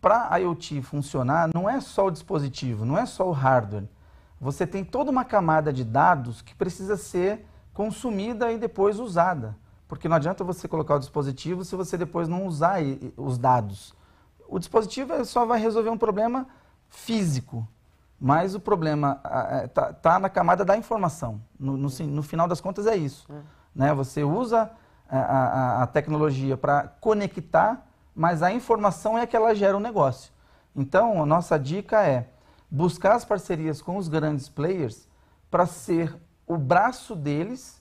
para a IoT funcionar, não é só o dispositivo, não é só o hardware. Você tem toda uma camada de dados que precisa ser consumida e depois usada. Porque não adianta você colocar o dispositivo se você depois não usar os dados. O dispositivo só vai resolver um problema físico, mas o problema está tá na camada da informação. No, no, no, final das contas, é isso. É. Né? Você usa a, a, a tecnologia para conectar mas a informação é que ela gera o um negócio. Então, a nossa dica é buscar as parcerias com os grandes players para ser o braço deles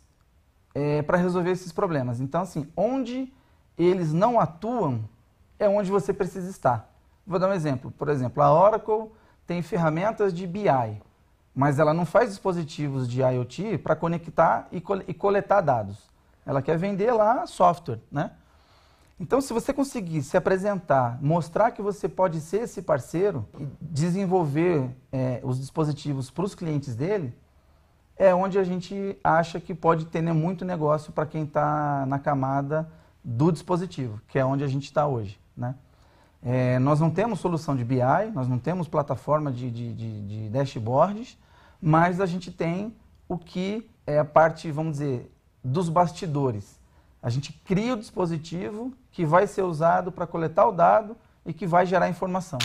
é, para resolver esses problemas. Então, assim, onde eles não atuam é onde você precisa estar. Vou dar um exemplo. Por exemplo, a Oracle tem ferramentas de BI, mas ela não faz dispositivos de IoT para conectar e, coletar dados. Ela quer vender lá software, né? Então, se você conseguir se apresentar, mostrar que você pode ser esse parceiro e desenvolver é, os dispositivos para os clientes dele, é onde a gente acha que pode ter né, muito negócio para quem está na camada do dispositivo, que é onde a gente está hoje. Né? É, nós não temos solução de BI, nós não temos plataforma de, de, de, de dashboards, mas a gente tem o que é a parte, vamos dizer, dos bastidores a gente cria o dispositivo que vai ser usado para coletar o dado e que vai gerar informação.